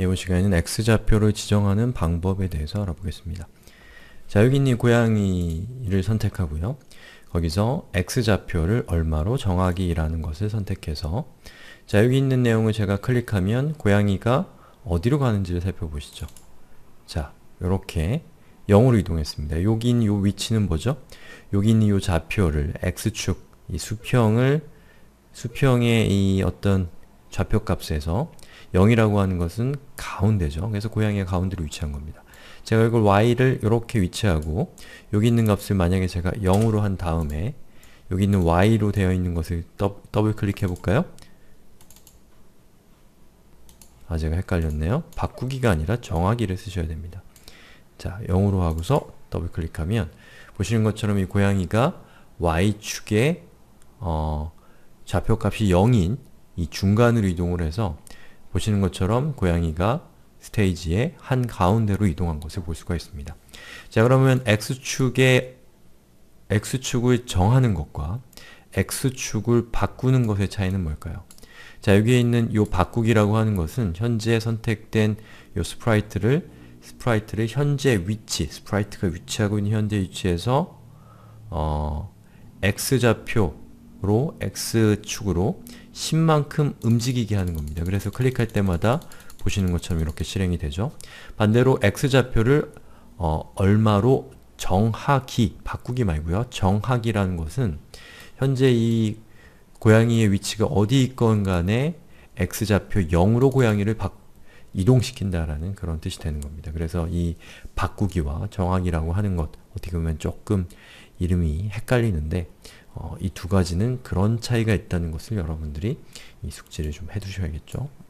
이번 시간에는 x좌표를 지정하는 방법에 대해서 알아보겠습니다. 자, 여기 있는 고양이를 선택하고요. 거기서 x좌표를 얼마로 정하기라는 것을 선택해서 자, 여기 있는 내용을 제가 클릭하면 고양이가 어디로 가는지를 살펴보시죠. 자, 이렇게 0으로 이동했습니다. 여기 있는 이 위치는 뭐죠? 여기 있는 이 좌표를 x축, 이 수평을 수평의 이 어떤 좌표값에서 0이라고 하는 것은 가운데죠. 그래서 고양이가 가운데로 위치한 겁니다. 제가 이걸 y를 이렇게 위치하고 여기 있는 값을 만약에 제가 0으로 한 다음에 여기 있는 y로 되어 있는 것을 더, 블 클릭해볼까요? 아 제가 헷갈렸네요. 바꾸기가 아니라 정하기를 쓰셔야 됩니다. 자 0으로 하고서 더블 클릭하면 보시는 것처럼 이 고양이가 y축에 어, 좌표값이 0인 이 중간으로 이동을 해서 보시는 것처럼 고양이가 스테이지의 한 가운데로 이동한 것을 볼 수가 있습니다. 자 그러면 x축의 x축을 정하는 것과 x축을 바꾸는 것의 차이는 뭘까요? 자 여기에 있는 요 바꾸기라고 하는 것은 현재 선택된 요 스프라이트를 스프라이트를 현재 위치, 스프라이트가 위치하고 있는 현재 위치에서 어, x좌표 로 x축으로 10만큼 움직이게 하는 겁니다. 그래서 클릭할 때마다 보시는 것처럼 이렇게 실행이 되죠. 반대로 x좌표를 어, 얼마로 정하기, 바꾸기 말고요. 정하기라는 것은 현재 이 고양이의 위치가 어디 있건 간에 x좌표 0으로 고양이를 바, 이동시킨다라는 그런 뜻이 되는 겁니다. 그래서 이 바꾸기와 정하기라고 하는 것 어떻게 보면 조금 이름이 헷갈리는데 어, 이두 가지는 그런 차이가 있다는 것을 여러분들이 이 숙지를 좀 해두셔야겠죠.